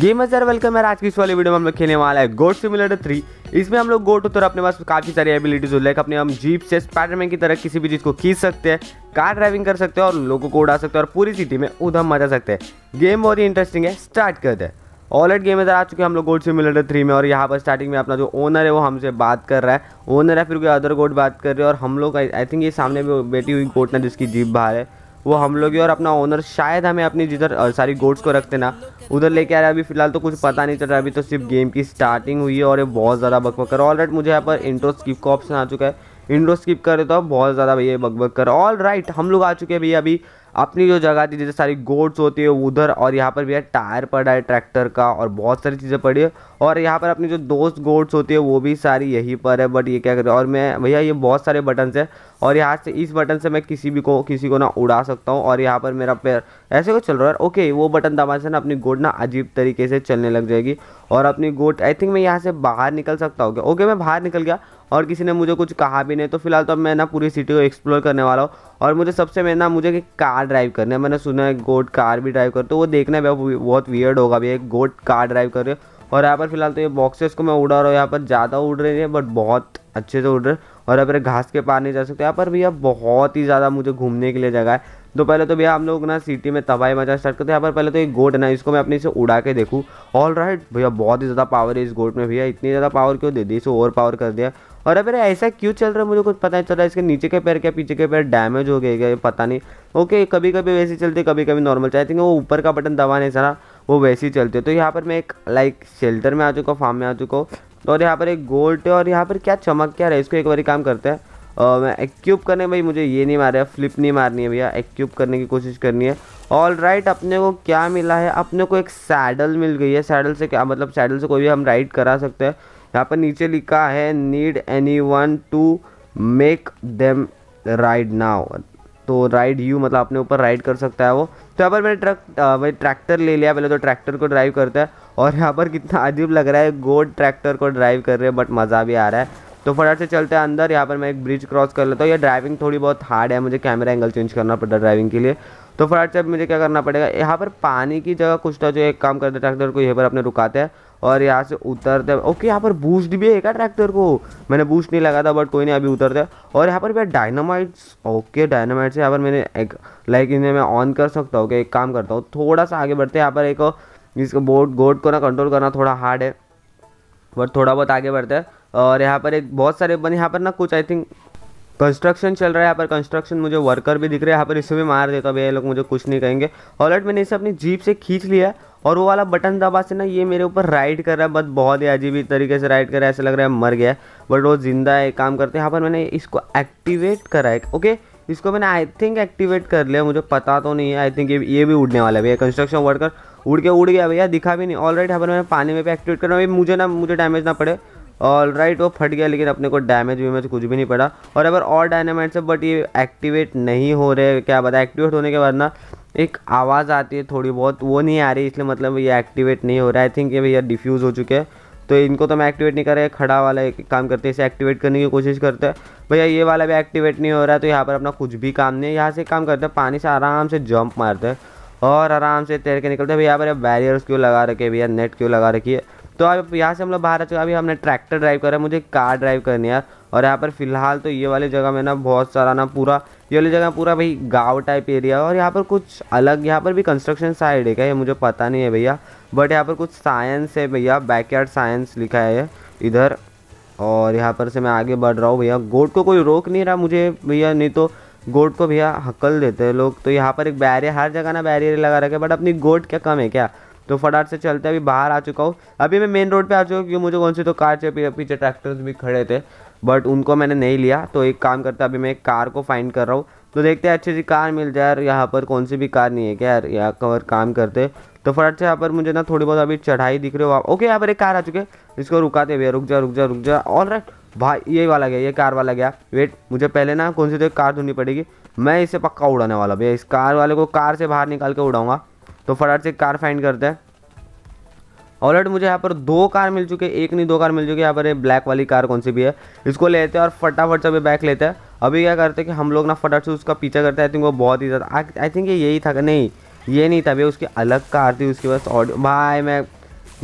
game sir welcome है आज की इस वाली वीडियो में हम लोग खेलने वाला है गोट सिमुलेटर थ्री इसमें हम लोग गोट होते अपने पास काफ़ी सारी एबिलिटीज़ हो लाइक अपने हम जीप से स्पाइडरमैन की तरह किसी भी चीज़ को खींच सकते हैं कार ड्राइविंग कर सकते हैं और लोगों को उड़ा सकते हैं और पूरी सिटी में उधम मचा सकते हैं गेम बहुत ही इंटरेस्टिंग है स्टार्ट करते हैं ऑलरेड गेम इधर आ चुके हैं हम लोग गोल्ड सिमुलेटर थ्री में और यहाँ पर स्टार्टिंग में अपना जो ओनर है वो हमसे बात कर रहा है ओनर है फिर कोई अदर गोट बात कर रहे हैं और हम लोग आई थिंक ये सामने भी बैठी हुई गोट ना जिसकी जीप बाहर है वो हम लोग ही और अपना ओनर शायद हमें अपनी जिधर सारी गोड्स को रखते ना उधर लेके आ रहे अभी फिलहाल तो कुछ पता नहीं चल रहा अभी तो सिर्फ गेम की स्टार्टिंग हुई है और ये बहुत ज़्यादा बकबक कर ऑल राइट मुझे यहाँ पर इंट्रो स्किप का ऑप्शन आ चुका है इंडो स्किप कर तो बहुत ज़्यादा भैया बकबक कर ऑल राइट हम लोग आ चुके हैं भैया अभी अपनी जो जगह थी जैसे सारी गोड्स होती है उधर और यहाँ पर भैया टायर पड़ा है ट्रैक्टर का और बहुत सारी चीज़ें पड़ी है और यहाँ पर अपनी जो दोस्त गोड्स होती है वो भी सारी यहीं पर है बट ये क्या कर और मैं भैया ये बहुत सारे बटन्स है और यहाँ से इस बटन से मैं किसी भी को किसी को ना उड़ा सकता हूँ और यहाँ पर मेरा पैर ऐसे को तो चल रहा है ओके वो बटन दबा से ना अपनी गोट ना अजीब तरीके से चलने लग जाएगी और अपनी गोट आई थिंक मैं यहाँ से बाहर निकल सकता हूँ ओके मैं बाहर निकल गया और किसी ने मुझे कुछ कहा भी नहीं तो फिलहाल तो अब मैं ना पूरी सिटी को एक्सप्लोर करने वाला हूँ और मुझे सबसे मैं ना मुझे कार ड्राइव करना है मैंने सुना है गोट कार भी ड्राइव करते तो वो देखना है बहुत वियर्ड होगा भैया गोट कार ड्राइव कर रहे हो और यहाँ पर फिलहाल तो ये बॉक्सेस को मैं उड़ा रहा हूँ यहाँ पर ज़्यादा उड़ रही है बट बहुत अच्छे से उड़ रहे और यहाँ पर घास के पार नहीं जा सकते यहाँ पर भैया बहुत ही ज़्यादा मुझे घूमने के लिए जगह है तो पहले तो भैया हम लोग ना सिटी में तबाही मचा स्टार्ट करते हैं यहाँ पर पहले तो एक गोट है ना इसको मैं अपने से उड़ा के देखूँ ऑल राइट भैया बहुत ही ज़्यादा पावर है इस गोट में भैया इतनी ज़्यादा पावर क्यों दे दी इसे ओवर पावर कर दिया और अरे ऐसा क्यों चल रहा है मुझे कुछ पता नहीं चल रहा है इसके नीचे के पैर क्या पीछे के पैर डैमेज हो गए क्या पता नहीं ओके कभी कभी वैसे चलते कभी कभी नॉर्मल चाहे थिंक वो ऊपर का बटन दबाने सारा वो वैसे ही चलते तो यहाँ पर मैं एक लाइक शेल्टर में आ चुका हूँ फार्म में आ चुका हूँ और यहाँ पर एक गोल्ट है और यहाँ पर क्या चमक क्या रहा है इसको एक बार काम करते हैं और मैं एक्यूब करने भाई मुझे ये नहीं मारा है फ्लिप नहीं मारनी है भैया एक्यूब करने की कोशिश करनी है ऑल राइट right, अपने को क्या मिला है अपने को एक सैडल मिल गई है सैडल से क्या मतलब सैडल से कोई भी हम राइड करा सकते हैं यहाँ पर नीचे लिखा है need anyone to make them ride now तो राइड यू मतलब अपने ऊपर राइड कर सकता है वो तो यहाँ पर मैंने ट्रक भाई ट्रैक्टर ले लिया पहले तो ट्रैक्टर को ड्राइव करता है और यहाँ पर कितना अजीब लग रहा है गोड ट्रैक्टर को ड्राइव कर रहे हैं बट मज़ा भी आ रहा है तो फटाफट से चलते हैं अंदर यहाँ पर मैं एक ब्रिज क्रॉस कर लेता हूँ ये ड्राइविंग थोड़ी बहुत हार्ड है मुझे कैमरा एंगल चेंज करना पड़ता है ड्राइविंग के लिए तो फटाफट से मुझे क्या करना पड़ेगा यहाँ पर पानी की जगह कुछ तो जो एक काम करते ट्रैक्टर को यहाँ पर अपने रुकाते हैं और यहाँ से उतरते हैं ओके यहाँ पर बूस्ट भी है क्या ट्रैक्टर को मैंने बूस्ट नहीं लगा था बट कोई नहीं अभी उतरते और यहाँ पर भी डायनामाइट्स ओके डायनामाइट्स यहाँ पर मैंने एक लाइक इन्हें मैं ऑन कर सकता हूँ एक काम करता हूँ थोड़ा सा आगे बढ़ते हैं यहाँ पर एक इसको बोर्ड गोड को ना कंट्रोल करना थोड़ा हार्ड है बट थोड़ा बहुत आगे बढ़ते हैं और यहाँ पर एक बहुत सारे बने यहाँ पर ना कुछ आई थिंक कंस्ट्रक्शन चल रहा है यहाँ पर कंस्ट्रक्शन मुझे वर्कर भी दिख रहे हैं यहाँ पर इसे भी मार देता भैया ये लोग मुझे कुछ नहीं कहेंगे ऑलरेडी मैंने इसे अपनी जीप से खींच लिया है और वो वाला बटन दबा से ना ये मेरे ऊपर राइड कर रहा है बट बहुत ही अजीब तरीके से राइड कर रहा है ऐसा लग रहा है मर गया है बट वो जिंदा है काम करते हैं यहाँ पर मैंने इसको एक्टिवेट करा है ओके इसको मैंने आई थिंक एक्टिवेट कर लिया मुझे पता तो नहीं है आई थिंक ये ये भी उड़ने वाला है भैया कंस्ट्रक्शन वर्कर उड़ के उड़ गया भैया दिखा भी नहीं ऑलरेडी यहाँ पर मैंने पानी में भी एक्टिवेट करना मुझे ना मुझे डैमेज ना पड़े ऑल राइट वो फट गया लेकिन अपने को डैमेज वीमेज कुछ भी नहीं पड़ा और अगर और डायनामाइट्स है बट ये एक्टिवेट नहीं हो रहे क्या बता एक्टिवेट होने के बाद ना एक आवाज़ आती है थोड़ी बहुत वो नहीं आ रही इसलिए मतलब ये एक्टिवेट नहीं हो रहा है आई थिंक ये भैया डिफ्यूज़ हो चुके हैं तो इनको तो मैं एक्टिवेट नहीं कर रहा खड़ा वाला एक काम करते हैं इसे एक्टिवेट करने की कोशिश करते हैं भैया ये वाला भी एक्टिवेट नहीं हो रहा है तो यहाँ पर अपना कुछ भी काम नहीं है यहाँ से काम करते हैं पानी से आराम से जंप मारते हैं और आराम से तैर के निकलते हैं भैया यहाँ पर बैरियर्स क्यों लगा रखे भैया नेट क्यों लगा रखी है तो अब यहाँ से हम लोग बाहर आ चुके अभी हमने ट्रैक्टर ड्राइव करा मुझे कार ड्राइव करनी है और यहाँ पर फिलहाल तो ये वाली जगह में ना बहुत सारा ना पूरा ये वाली जगह पूरा भाई गांव टाइप एरिया और यहाँ पर कुछ अलग यहाँ पर भी कंस्ट्रक्शन साइड है क्या ये मुझे पता नहीं है भैया बट यहाँ पर कुछ साइंस है भैया बैकयार्ड साइंस लिखा है इधर और यहाँ पर से मैं आगे बढ़ रहा हूँ भैया गोट को कोई रोक नहीं रहा मुझे भैया नहीं तो गोट को भैया हकल देते हैं लोग तो यहाँ पर एक बैरियर हर जगह ना बैरियर लगा रखे बट अपनी गोट क्या कम है क्या तो फटाट से चलते अभी बाहर आ चुका हूँ अभी मैं मेन रोड पे आ चुका हूँ क्योंकि मुझे कौन सी तो कार चाहिए पीछे ट्रैक्टर्स भी खड़े थे बट उनको मैंने नहीं लिया तो एक काम करता अभी मैं एक कार को फाइंड कर रहा हूँ तो देखते हैं अच्छी सी कार मिल जाए यार यहाँ पर कौन सी भी कार नहीं है क्या यार यहाँ कवर काम करते तो फटाट से यहाँ पर मुझे ना थोड़ी बहुत अभी चढ़ाई दिख रही हो ओके यहाँ पर एक कार आ चुके इसको रुकाते भैया रुक जा रुक जा रुक जा ऑल राइट भाई ये वाला गया ये कार वाला गया वेट मुझे पहले ना कौन सी तो कार ढूंढनी पड़ेगी मैं इसे पक्का उड़ाने वाला भैया इस कार वाले को कार से बाहर निकाल के उड़ाऊंगा तो फटाफट से कार फाइंड करते हैं ऑलरेड मुझे यहाँ पर दो कार मिल चुके एक नहीं दो कार मिल चुकी है यहाँ पर ये ब्लैक वाली कार कौन सी भी है इसको लेते हैं और फटाफट से अभी बैक लेते हैं अभी क्या करते हैं कि हम लोग ना फटाफट से उसका पीछा करते हैं आई थिंक वो बहुत ही ज़्यादा आई थिंक ये यही था नहीं ये नहीं था भैया उसकी अलग कार थी उसके पास ऑडियो भाई मैं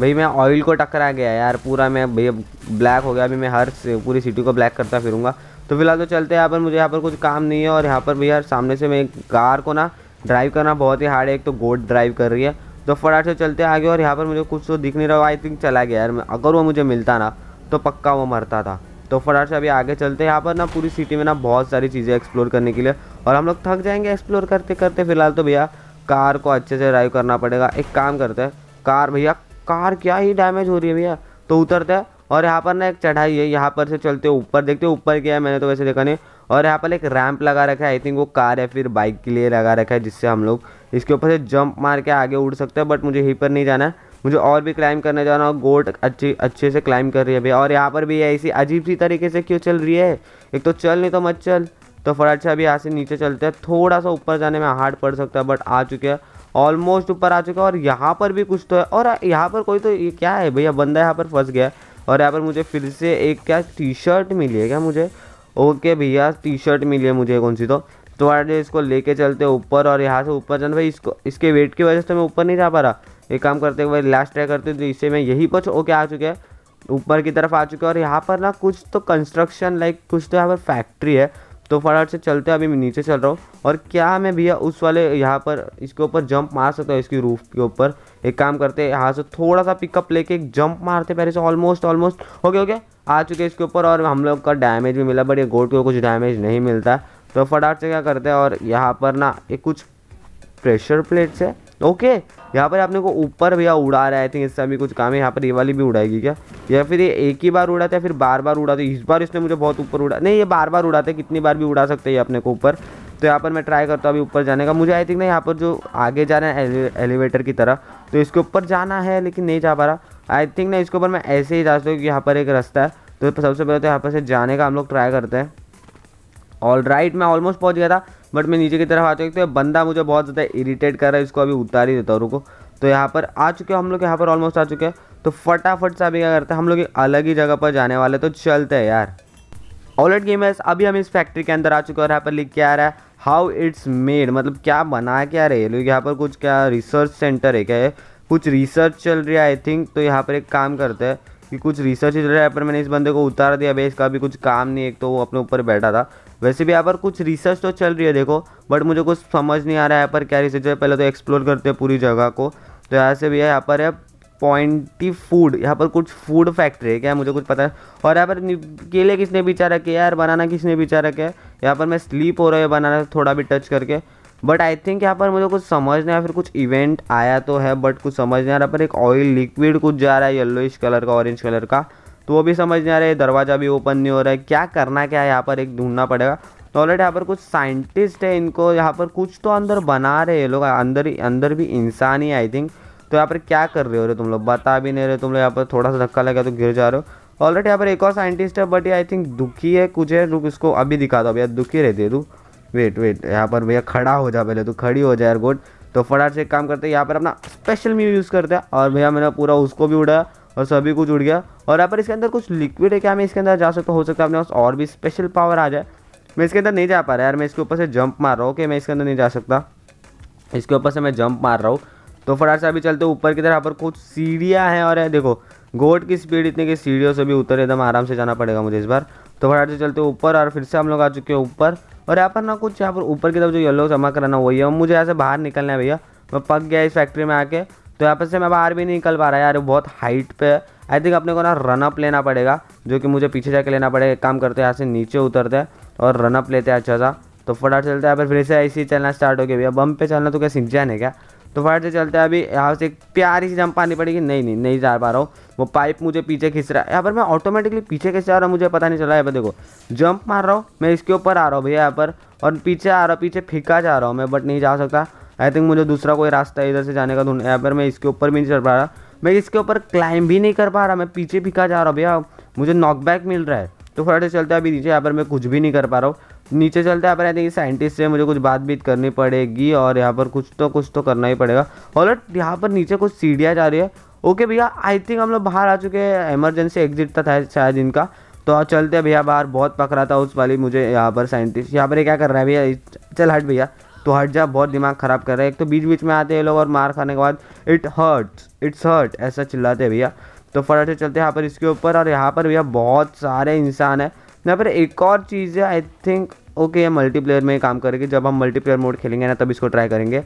भाई मैं ऑयल को टकरा गया यार पूरा मैं भैया ब्लैक हो गया अभी मैं हर पूरी सिटी को ब्लैक करता फिरूंगा तो फिलहाल तो चलते हैं यहाँ पर मुझे यहाँ पर कुछ काम नहीं है और यहाँ पर भैया सामने से मैं कार को ना ड्राइव करना बहुत ही हार्ड है एक तो गोड ड्राइव कर रही है तो फटाट से चलते आगे और यहाँ पर मुझे कुछ तो दिख नहीं रहा आई थिंक चला गया यार अगर वो मुझे मिलता ना तो पक्का वो मरता था तो फटाट से अभी आगे चलते हैं यहाँ पर ना पूरी सिटी में ना बहुत सारी चीज़ें एक्सप्लोर करने के लिए और हम लोग थक जाएंगे एक्सप्लोर करते करते फिलहाल तो भैया कार को अच्छे से ड्राइव करना पड़ेगा एक काम करते हैं कार भैया कार क्या ही डैमेज हो रही है भैया तो उतरते हैं और यहाँ पर ना एक चढ़ाई है यहाँ पर से चलते ऊपर देखते ऊपर क्या है मैंने तो वैसे देखा नहीं और यहाँ पर एक रैंप लगा रखा है आई थिंक वो कार या फिर बाइक के लिए लगा रखा है जिससे हम लोग इसके ऊपर से जंप मार के आगे उड़ सकते हैं बट मुझे यहीं पर नहीं जाना है मुझे और भी क्लाइम करने जाना और गोट अच्छी अच्छे से क्लाइम कर रही है भैया और यहाँ पर भी ऐसी अजीब सी तरीके से क्यों चल रही है एक तो चल नहीं तो मत चल तो फटा से अभी यहाँ से नीचे चलते हैं थोड़ा सा ऊपर जाने में हार्ड पड़ सकता है बट आ चुके हैं ऑलमोस्ट ऊपर आ चुका है और यहाँ पर भी कुछ तो है और यहाँ पर कोई तो ये क्या है भैया बंदा यहाँ पर फंस गया और यहाँ पर मुझे फिर से एक क्या टी शर्ट मिली है क्या मुझे ओके भैया टी शर्ट मिली है मुझे कौन सी तो तो आज इसको लेके चलते ऊपर और यहाँ से ऊपर जाना भाई इसको इसके वेट की वजह से मैं ऊपर नहीं जा पा रहा एक काम करते हुए लास्ट ट्राई करते तो इससे मैं यही पर ओके आ चुके हैं ऊपर की तरफ आ चुके हैं और यहाँ पर ना कुछ तो कंस्ट्रक्शन लाइक कुछ तो यहाँ पर फैक्ट्री है तो फटाफट से चलते अभी मैं नीचे चल रहा हूँ और क्या मैं भैया उस वाले यहाँ पर इसके ऊपर जंप मार सकता हूँ इसकी रूफ के ऊपर एक काम करते हैं यहाँ से थोड़ा सा पिकअप लेके एक जंप मारते पहले से ऑलमोस्ट ऑलमोस्ट ओके ओके आ चुके इसके ऊपर और हम लोग का डैमेज भी मिला बट ये गोट को कुछ डैमेज नहीं मिलता तो फटाफट से क्या करते हैं और यहाँ पर ना ये कुछ प्रेशर प्लेट्स है ओके यहाँ पर आपने को ऊपर भैया उड़ा रहा है आई थिंक इससे अभी कुछ काम है यहाँ पर ये वाली भी उड़ाएगी क्या या फिर ये एक ही बार उड़ाते हैं फिर बार बार उड़ाते इस बार इसने मुझे बहुत ऊपर उड़ा नहीं ये बार बार उड़ाते कितनी बार भी उड़ा सकते हैं अपने को ऊपर तो यहाँ पर मैं ट्राई करता हूँ अभी ऊपर जाने का मुझे आई थिंक ना यहाँ पर जो आगे जा रहे हैं एलिवेटर की तरफ तो इसके ऊपर जाना है लेकिन नहीं जा पा रहा आई थिंक ना इसके ऊपर मैं ऐसे ही जा सकता हूँ कि यहाँ पर एक रास्ता है तो सबसे पहले तो यहाँ पर से जाने का हम लोग ट्राई करते हैं ऑल राइट मैं ऑलमोस्ट पहुँच गया था बट मैं नीचे की तरफ आ चुकी तो बंदा मुझे बहुत ज़्यादा इरीटेट कर रहा है इसको अभी उतार ही देता हूँ रुको तो यहाँ पर आ चुके हम लोग यहाँ पर ऑलमोस्ट आ चुके हैं तो फटाफट से अभी क्या करते हैं हम लोग एक अलग ही जगह पर जाने वाले तो चलते हैं यार ऑलरेड गेमर्स अभी हम इस फैक्ट्री के अंदर आ चुके हैं और यहाँ पर लिख के आ रहा है हाउ इट्स मेड मतलब क्या बना क्या रहे लोग यहाँ पर कुछ क्या रिसर्च सेंटर है क्या है कुछ रिसर्च चल रही है आई थिंक तो यहाँ पर एक काम करते हैं कि कुछ रिसर्च चल रहा है पर मैंने इस बंदे को उतार दिया भाई इसका भी कुछ काम नहीं एक तो वो अपने ऊपर बैठा था वैसे भी यहाँ पर कुछ रिसर्च तो चल रही है देखो बट मुझे कुछ समझ नहीं आ रहा है यहाँ पर क्या रिसर्च है पहले तो एक्सप्लोर करते हैं पूरी जगह को तो यहाँ से भी है यहाँ पर है पॉइंटी फूड यहाँ पर कुछ फूड फैक्ट्री है क्या मुझे कुछ पता है और यहाँ पर केले किसने बिचा रखे यार बनाना किसने बिचा रखे है यहाँ पर मैं स्लीप हो रहा है बनाना थोड़ा भी टच करके बट आई थिंक यहाँ पर मुझे कुछ समझ नहीं आया फिर कुछ इवेंट आया तो है बट कुछ समझ नहीं आ रहा पर एक ऑयल लिक्विड कुछ जा रहा है येलोइश कलर का ऑरेंज कलर का तो वो भी समझ नहीं आ रहा है दरवाज़ा भी ओपन नहीं हो रहा है क्या करना क्या है यहाँ पर एक ढूंढना पड़ेगा तो ऑलरेडी यहाँ पर कुछ साइंटिस्ट है इनको यहाँ पर कुछ तो अंदर बना रहे हैं लोग अंदर अंदर भी इंसान ही आई थिंक तो यहाँ पर क्या कर रहे हो रहे तुम लोग बता भी नहीं रहे तुम लोग यहाँ पर थोड़ा सा धक्का लगा तो गिर जा रहे हो ऑलरेडी यहाँ पर एक और साइंटिस्ट है बट ये आई थिंक दुखी है कुछ है रुक इसको अभी दिखा दो भैया दुखी रहती है तू वेट वेट यहाँ पर भैया खड़ा हो जा पहले तू खड़ी हो जाए यार गुड तो फटाट से एक काम करते हैं यहाँ पर अपना स्पेशल म्यू यूज़ करते हैं और भैया मैंने पूरा उसको भी उड़ाया और सभी कुछ उड़ गया और यहाँ पर इसके अंदर कुछ लिक्विड है क्या मैं इसके अंदर जा सकता हो सकता है अपने पास और भी स्पेशल पावर आ जाए मैं इसके अंदर नहीं जा पा रहा यार मैं इसके ऊपर से जंप मार रहा हूँ ओके मैं इसके अंदर नहीं जा सकता इसके ऊपर से मैं जंप मार रहा हूँ तो फटाफट से अभी चलते ऊपर की तरफ यहाँ पर कुछ सीढ़ियाँ हैं और है देखो गोट की स्पीड इतनी कि सीढ़ियों से भी उतर एकदम आराम से जाना पड़ेगा मुझे इस बार तो फटाफट से चलते ऊपर और फिर से हम लोग आ चुके हैं ऊपर और यहाँ पर ना कुछ यहाँ पर ऊपर की तरफ जो येलो चमक रहा वही है मुझे यहाँ से बाहर निकलना है भैया मैं पक गया इस फैक्ट्री में आके तो यहाँ पर से मैं बाहर भी नहीं निकल पा रहा यार बहुत हाइट पे है आई थिंक अपने को ना रनअप लेना पड़ेगा जो कि मुझे पीछे जाके लेना पड़ेगा एक काम करते हैं यहाँ से नीचे उतरते हैं और रनअप लेते हैं अच्छा सा तो फटाफट चलते हैं यहाँ पर फिर से ऐसे ही चलना स्टार्ट हो गया भैया बम पे चलना तो क्या सीख नहीं क्या तो फट से चलते हैं अभी यहाँ से एक प्यारी सी जंप आनी पड़ेगी नहीं नहीं नहीं जा पा रहा हूँ वो पाइप मुझे पीछे खींच रहा है यहाँ पर मैं ऑटोमेटिकली पीछे कैसे आ रहा हूँ मुझे पता नहीं चला यहाँ पर देखो जंप मार रहा हूँ मैं इसके ऊपर आ रहा हूँ भैया यहाँ पर और पीछे आ रहा हूँ पीछे फीका जा रहा हूँ मैं बट नहीं जा सकता आई थिंक मुझे दूसरा कोई रास्ता इधर से जाने का ढूंढ यहाँ पर मैं इसके ऊपर भी नहीं चढ़ पा रहा मैं इसके ऊपर क्लाइंब भी नहीं कर पा रहा मैं पीछे फीका जा रहा हूँ भैया मुझे नॉकबैक मिल रहा है तो फटे चलते अभी नीचे यहाँ पर मैं कुछ भी नहीं कर पा रहा हूँ नीचे चलते हैं पर आई साइंटिस्ट से मुझे कुछ बात बीत करनी पड़ेगी और यहाँ पर कुछ तो कुछ तो करना ही पड़ेगा और यहाँ पर नीचे कुछ सीढ़ियाँ जा रही है ओके भैया आई थिंक हम लोग बाहर आ चुके हैं इमरजेंसी एग्जिट था, शायद इनका तो चलते हैं भैया बाहर बहुत पकड़ा था उस वाली मुझे यहाँ पर साइंटिस्ट यहाँ पर ये क्या कर रहा है भैया चल हट भैया तो हट जा बहुत दिमाग ख़राब कर रहा है एक तो बीच बीच में आते हैं लोग और मार खाने के बाद इट हर्ट्स इट्स हर्ट ऐसा चिल्लाते हैं भैया तो फटाफट चलते हैं यहाँ पर इसके ऊपर और यहाँ पर भैया बहुत सारे इंसान है यहाँ पर एक और चीज़ है आई थिंक ओके ये मल्टीप्लेयर में काम करेगी जब हम मल्टीप्लेयर मोड खेलेंगे ना तब इसको ट्राई करेंगे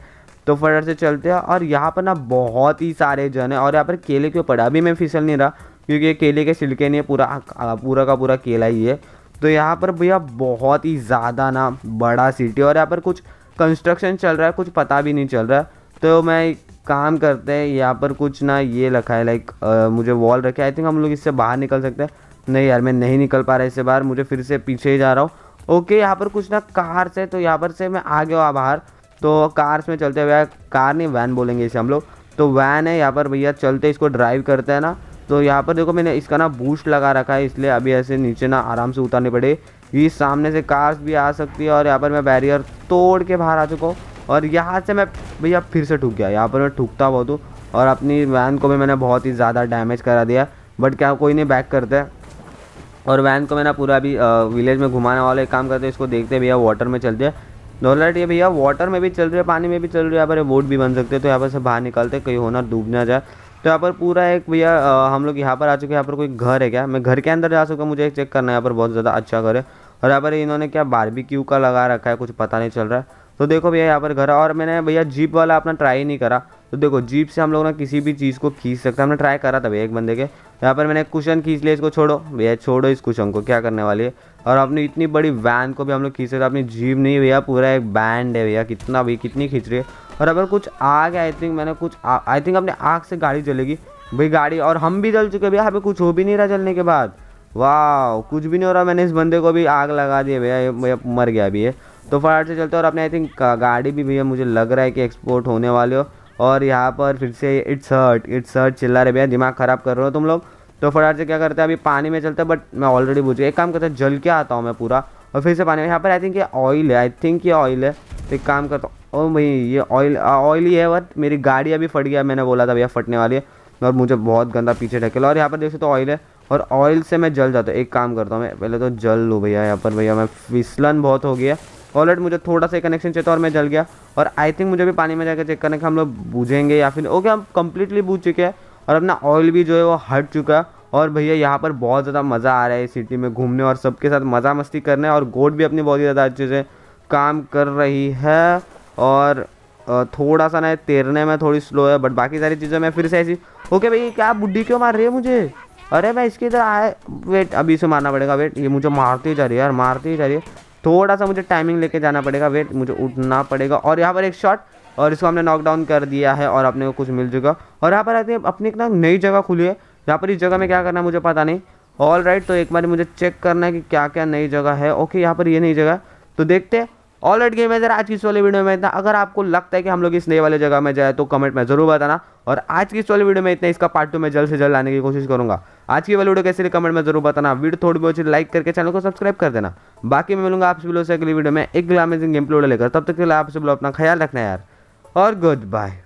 तो फटाफट से चलते हैं और यहाँ पर ना बहुत ही सारे जन है और यहाँ पर केले के पड़ा अभी मैं फिसल नहीं रहा क्योंकि ये केले के छिलके नहीं है पूरा पूरा का पूरा केला ही है तो यहाँ पर भैया बहुत ही ज़्यादा ना बड़ा सिटी और यहाँ पर कुछ कंस्ट्रक्शन चल रहा है कुछ पता भी नहीं चल रहा है तो मैं काम करते हैं यहाँ पर कुछ ना ये रखा है लाइक मुझे वॉल रखे आई थिंक हम लोग इससे बाहर निकल सकते हैं नहीं यार मैं नहीं निकल पा रहा इससे बाहर मुझे फिर से पीछे ही जा रहा हूँ ओके यहाँ पर कुछ ना कार है तो यहाँ पर से मैं आ गया बाहर तो कार्स में चलते हुए कार नहीं वैन बोलेंगे इसे हम लोग तो वैन है यहाँ पर भैया चलते इसको ड्राइव करते हैं ना तो यहाँ पर देखो मैंने इसका ना बूस्ट लगा रखा है इसलिए अभी ऐसे नीचे ना आराम से उतारने पड़े ये सामने से कार्स भी आ सकती है और यहाँ पर मैं बैरियर तोड़ के बाहर आ चुका हूँ और यहाँ से मैं भैया फिर से ठुक गया यहाँ पर मैं ठुकता बहुत हूँ और अपनी वैन को भी मैंने बहुत ही ज़्यादा डैमेज करा दिया बट क्या कोई नहीं बैक करता है और वैन को मैं ना पूरा अभी विलेज में घुमाने वाले काम करते हैं इसको देखते हैं भैया वाटर में चलते हैं लाइट ये भैया वाटर में भी चल रही है पानी में भी चल रही है यहाँ पर बोट भी बन सकते हैं तो यहाँ पर से बाहर निकलते कहीं होना डूब ना जाए तो यहाँ पर पूरा एक भैया हम लोग यहाँ पर आ चुके हैं यहाँ पर कोई घर है क्या मैं घर के अंदर जा सकूँ मुझे चेक करना है यहाँ पर बहुत ज़्यादा अच्छा घर है और यहाँ पर इन्होंने क्या बारबी का लगा रखा है कुछ पता नहीं चल रहा है तो देखो भैया यहाँ पर घर और मैंने भैया जीप वाला अपना ट्राई नहीं करा तो देखो जीप से हम लोग ना किसी भी चीज़ को खींच सकते हैं हमने ट्राई करा था भैया एक बंदे के यहाँ पर मैंने कुशन खींच लिया इसको छोड़ो भैया छोड़ो इस कुशन को क्या करने वाली है और अपनी इतनी बड़ी वैन को भी हम लोग खींच सकते अपनी जीप नहीं भैया पूरा एक बैंड है भैया कितना भी कितनी खींच रही है और अगर कुछ आ गया आई थिंक मैंने कुछ आई थिंक अपने आग से गाड़ी चलेगी भाई गाड़ी और हम भी जल चुके भैया पर कुछ हो भी नहीं रहा चलने के बाद वाह कुछ भी नहीं हो रहा मैंने इस बंदे को भी आग लगा दी भैया मर गया अभी है तो फटाफट से चलते और अपने आई थिंक गाड़ी भी भैया मुझे लग रहा है कि एक्सपोर्ट होने वाले हो और यहाँ पर फिर से इट्स हर्ट इट्स हर्ट चिल्ला रहे भैया दिमाग ख़राब कर रहे हो तुम लोग तो फटाफट से क्या करते हैं अभी पानी में चलते हैं बट मैं ऑलरेडी बुझ गया एक काम करता जल के आता हूँ मैं पूरा और फिर से पानी में यहाँ पर आई थिंक ये ऑयल है आई थिंक ये ऑयल है तो एक काम करता हूँ ओ भाई ये ऑयल ऑयल ही है बट मेरी गाड़ी अभी फट गया मैंने बोला था भैया फटने वाली है और मुझे बहुत गंदा पीछे ढकेला और यहाँ पर देख सकते तो ऑयल है और ऑयल से मैं जल जाता हूँ एक काम करता हूँ मैं पहले तो जल लूँ भैया यहाँ पर भैया मैं फिसलन बहुत हो गया ऑलरेड मुझे थोड़ा सा कनेक्शन चाहिए था और मैं जल गया और आई थिंक मुझे भी पानी में जाकर चेक करने का हम लोग बूझेंगे या फिर ओके हम कम्प्लीटली बूझ चुके हैं और अपना ऑयल भी जो है वो हट चुका है और भैया यहाँ पर बहुत ज़्यादा मज़ा आ रहा है सिटी में घूमने और सबके साथ मज़ा मस्ती करने और गोट भी अपनी बहुत ही ज़्यादा अच्छे से काम कर रही है और थोड़ा सा ना तैरने में थोड़ी स्लो है बट बाकी सारी चीज़ें मैं फिर से ऐसी ओके भैया क्या बुढ़ी क्यों मार रही है मुझे अरे मैं इसके इधर आए वेट अभी इसे मारना पड़ेगा वेट ये मुझे मारती जा रही है यार मारती जा रही है थोड़ा सा मुझे टाइमिंग लेके जाना पड़ेगा वेट मुझे उठना पड़ेगा और यहाँ पर एक शॉट और इसको हमने नॉकडाउन कर दिया है और अपने को कुछ मिल चुका और यहाँ पर आते हैं अपनी एक ना नई जगह खुली है यहाँ पर इस जगह में क्या करना है मुझे पता नहीं ऑल राइट तो एक बार मुझे चेक करना है कि क्या क्या नई जगह है ओके यहाँ पर ये नई जगह तो देखते हैं ऑल राइट गेम है आज की इस वाली वीडियो में इतना अगर आपको लगता है कि हम लोग इस नए वाले जगह में जाए तो कमेंट में जरूर बताना और आज की इस वाली वीडियो में इतना इसका पार्ट टू मैं जल्द से जल्द लाने की कोशिश करूँगा आज की वाली वीडियो कैसे कमेंट में जरूर बताना वीडियो थोड़ी बहुत लाइक करके चैनल को सब्सक्राइब कर देना बाकी मैं मिलूंगा आपसे बिलो से अगली वीडियो में एक अमेजिंग गेम प्ले लेकर तब तक के लिए आपसे बोलो अपना ख्याल रखना यार और गुड बाय